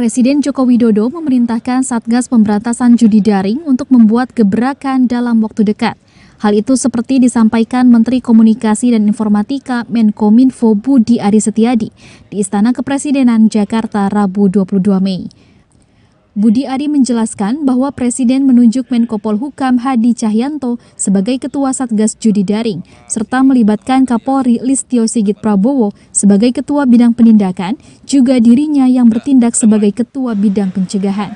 Presiden Joko Widodo memerintahkan Satgas Pemberantasan Judi Daring untuk membuat gebrakan dalam waktu dekat. Hal itu seperti disampaikan Menteri Komunikasi dan Informatika Menkominfo Budi Ari Setiadi di Istana Kepresidenan Jakarta Rabu 22 Mei. Budi Ari menjelaskan bahwa Presiden menunjuk Menko Polhukam Hadi Cahyanto sebagai Ketua Satgas Judi Daring, serta melibatkan Kapolri Listio Sigit Prabowo sebagai Ketua Bidang Penindakan, juga dirinya yang bertindak sebagai Ketua Bidang Pencegahan.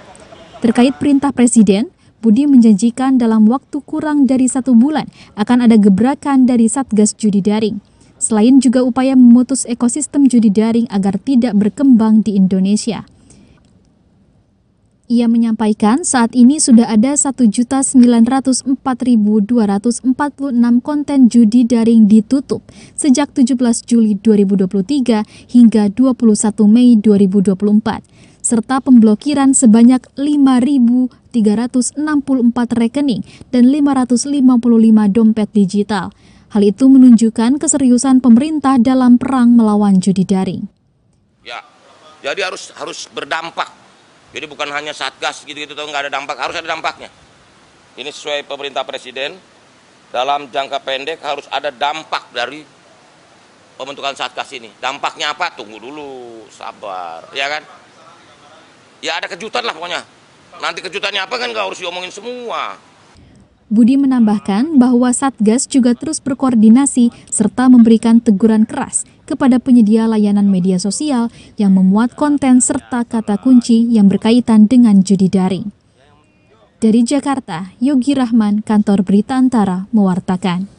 Terkait perintah Presiden, Budi menjanjikan dalam waktu kurang dari satu bulan akan ada gebrakan dari Satgas Judi Daring. Selain juga upaya memutus ekosistem judi daring agar tidak berkembang di Indonesia. Ia menyampaikan saat ini sudah ada 1.904.246 konten judi daring ditutup sejak 17 Juli 2023 hingga 21 Mei 2024, serta pemblokiran sebanyak 5.364 rekening dan 555 dompet digital. Hal itu menunjukkan keseriusan pemerintah dalam perang melawan judi daring. Ya, jadi harus harus berdampak jadi bukan hanya satgas gitu-gitu tuh nggak ada dampak, harus ada dampaknya. Ini sesuai pemerintah presiden dalam jangka pendek harus ada dampak dari pembentukan satgas ini. Dampaknya apa? Tunggu dulu, sabar, ya kan? Ya ada kejutan lah pokoknya. Nanti kejutannya apa kan nggak harus diomongin semua. Budi menambahkan bahwa Satgas juga terus berkoordinasi serta memberikan teguran keras kepada penyedia layanan media sosial yang memuat konten serta kata kunci yang berkaitan dengan judi daring. Dari Jakarta, Yogi Rahman, Kantor Berita Antara, mewartakan.